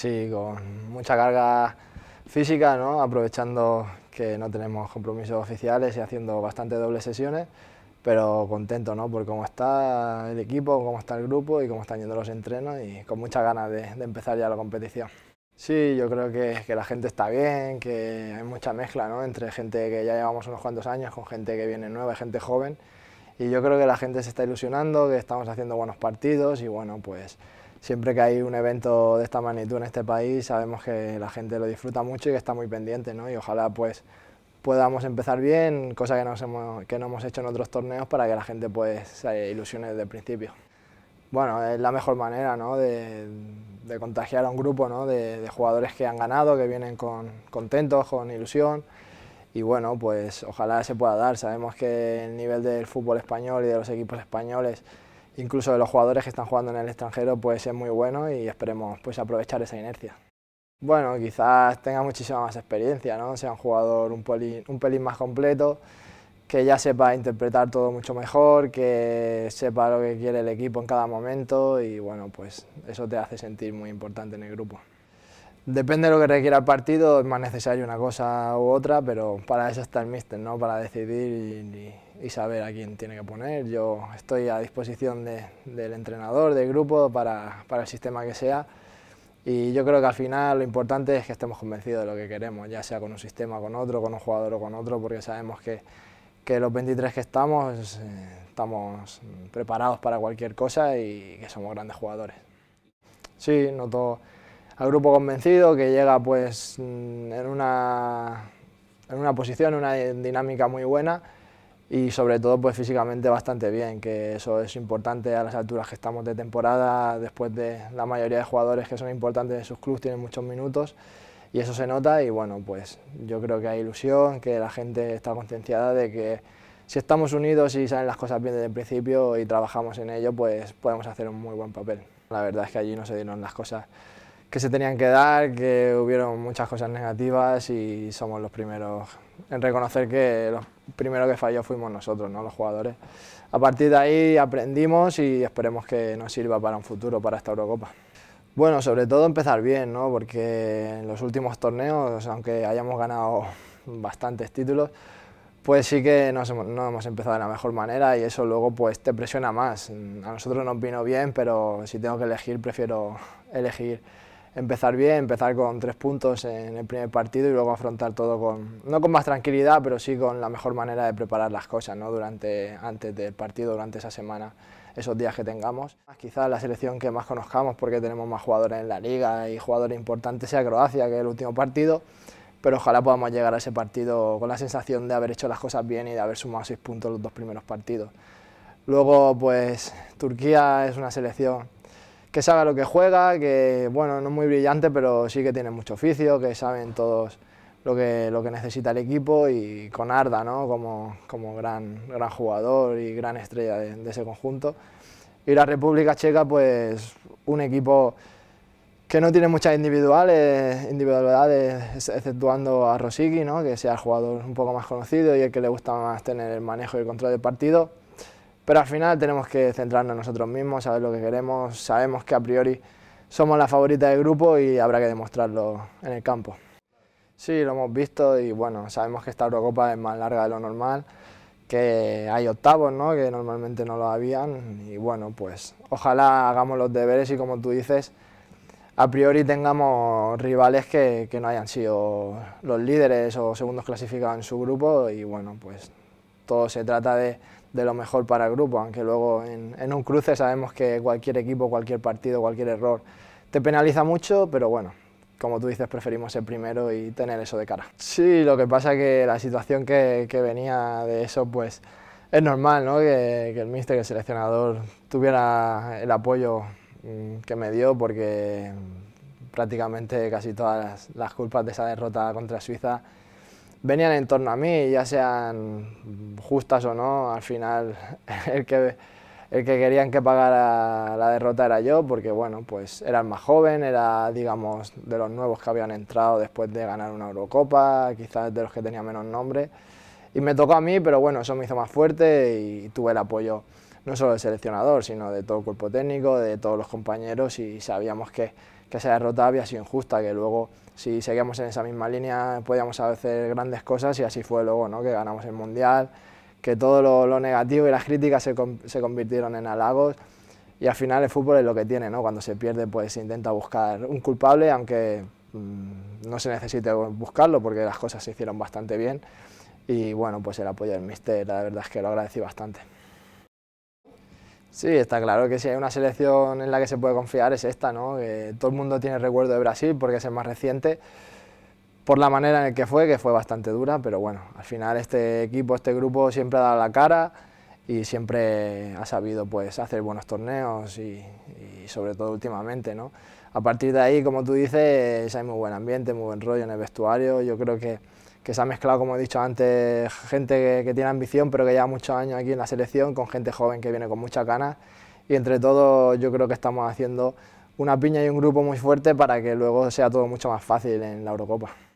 Sí, con mucha carga física, ¿no? aprovechando que no tenemos compromisos oficiales y haciendo bastante dobles sesiones, pero contento ¿no? por cómo está el equipo, cómo está el grupo y cómo están yendo los entrenos y con muchas ganas de, de empezar ya la competición. Sí, yo creo que, que, la gente está bien, que hay mucha mezcla ¿no? entre gente que ya llevamos unos cuantos años con gente que viene nueva, gente joven. Y yo creo que la gente se está ilusionando, que estamos haciendo buenos partidos y bueno, pues siempre que hay un evento de esta magnitud en este país sabemos que la gente lo disfruta mucho y que está muy pendiente, ¿no? Y ojalá pues podamos empezar bien, cosa que, que no hemos hecho en otros torneos para que la gente pues se ilusione desde el principio. Bueno, es la mejor manera ¿no? de, contagiar a un grupo ¿no? de, jugadores que han ganado, que vienen con, contentos, con ilusión y bueno, pues ojalá se pueda dar. Sabemos que el nivel del fútbol español y de los equipos españoles incluso de los jugadores que están jugando en el extranjero, pues es muy bueno y esperemos pues, aprovechar esa inercia. Bueno, quizás tenga muchísima más experiencia, ¿no? sea un jugador un un pelín más completo, que ya sepa interpretar todo mucho mejor, que sepa lo que quiere el equipo en cada momento y bueno, pues eso te hace sentir muy importante en el grupo. Depende de lo que requiera el partido, es más necesario una cosa u otra, pero para eso está el míster, ¿no? para decidir y, saber a quién tiene que poner. Yo estoy a disposición del entrenador, del grupo, para, el sistema que sea. Y yo creo que al final lo importante es que estemos convencidos de lo que queremos, ya sea con un sistema, con otro, con un jugador o con otro, porque sabemos que, los 23 que estamos eh, estamos preparados para cualquier cosa y que somos grandes jugadores. Sí, noto al grupo convencido que llega pues mm, en una, en una posición, una dinámica muy buena y sobre todo pues físicamente bastante bien, que eso es importante a las alturas que estamos de temporada, después de la mayoría de jugadores que son importantes de sus clubes tienen muchos minutos y eso se nota y bueno pues yo creo que hay ilusión, que la gente está concienciada de que si estamos unidos y salen las cosas bien desde el principio y trabajamos en ello pues podemos hacer un muy buen papel. La verdad es que allí no se dieron las cosas que se tenían que dar, que hubieron muchas cosas negativas y somos los primeros en reconocer que los primeros que falló fuimos nosotros, ¿no? los jugadores. A partir de ahí aprendimos y esperemos que nos sirva para un futuro, para esta Eurocopa. Bueno, sobre todo empezar bien, ¿no? porque en los últimos torneos, aunque hayamos ganado bastantes títulos, pues sí que no hemos, empezado de la mejor manera y eso luego pues te presiona más. A nosotros nos vino bien, pero si tengo que elegir, prefiero elegir empezar bien, empezar con tres puntos en el primer partido y luego afrontar todo con, no con más tranquilidad, pero sí con la mejor manera de preparar las cosas ¿no? durante, antes del partido, durante esa semana, esos días que tengamos. Quizás la selección que más conozcamos porque tenemos más jugadores en la liga y jugadores importantes sea Croacia, que es el último partido, pero ojalá podamos llegar a ese partido con la sensación de haber hecho las cosas bien y de haber sumado seis puntos los dos primeros partidos. Luego, pues Turquía es una selección que sabe lo que juega, que bueno, no es muy brillante, pero sí que tiene mucho oficio, que saben todos lo que, lo que necesita el equipo y con Arda como, gran, gran jugador y gran estrella de, ese conjunto. Y la República Checa, pues un equipo que no tiene muchas individuales, individualidades, exceptuando a Rosicky, ¿no? que sea el jugador un poco más conocido y el que le gusta más tener el manejo y el control del partido pero al final tenemos que centrarnos en nosotros mismos, saber lo que queremos, sabemos que a priori somos la favorita del grupo y habrá que demostrarlo en el campo. Sí, lo hemos visto y bueno, sabemos que esta Eurocopa es más larga de lo normal, que hay octavos, ¿no? que normalmente no lo habían y bueno, pues ojalá hagamos los deberes y como tú dices, a priori tengamos rivales que, que no hayan sido los líderes o segundos clasificados en su grupo y bueno, pues todo se trata de, de lo mejor para el grupo, aunque luego en, un cruce sabemos que cualquier equipo, cualquier partido, cualquier error te penaliza mucho, pero bueno, como tú dices, preferimos ser primero y tener eso de cara. Sí, lo que pasa es que la situación que, venía de eso, pues es normal ¿no? que, el míster, que el seleccionador tuviera el apoyo mm, que me dio porque prácticamente casi todas las culpas de esa derrota contra Suiza venían en torno a mí, ya sean justas o no, al final el que, el que querían que pagara la derrota era yo, porque bueno, pues era el más joven, era digamos de los nuevos que habían entrado después de ganar una Eurocopa, quizás de los que tenía menos nombre, y me tocó a mí, pero bueno, eso me hizo más fuerte y tuve el apoyo no solo del seleccionador, sino de todo el cuerpo técnico, de todos los compañeros y sabíamos que que esa derrota había sido injusta, que luego si seguíamos en esa misma línea podíamos hacer grandes cosas y así fue luego, ¿no? que ganamos el Mundial, que todo lo, negativo y las críticas se, convirtieron en halagos y al final el fútbol es lo que tiene, ¿no? cuando se pierde pues se intenta buscar un culpable aunque mm, no se necesite buscarlo porque las cosas se hicieron bastante bien y bueno pues el apoyo del míster la verdad es que lo agradecí bastante. Sí, está claro que si hay una selección en la que se puede confiar es esta, ¿no? Que todo el mundo tiene recuerdo de Brasil porque es el más reciente, por la manera en el que fue, que fue bastante dura, pero bueno, al final este equipo, este grupo siempre ha dado la cara y siempre ha sabido pues hacer buenos torneos y, y sobre todo últimamente, ¿no? A partir de ahí, como tú dices, hay muy buen ambiente, muy buen rollo en el vestuario, yo creo que que se ha mezclado, como he dicho antes, gente que, tiene ambición, pero que lleva muchos años aquí en la selección, con gente joven que viene con mucha ganas. Y entre todos yo creo que estamos haciendo una piña y un grupo muy fuerte para que luego sea todo mucho más fácil en la Eurocopa.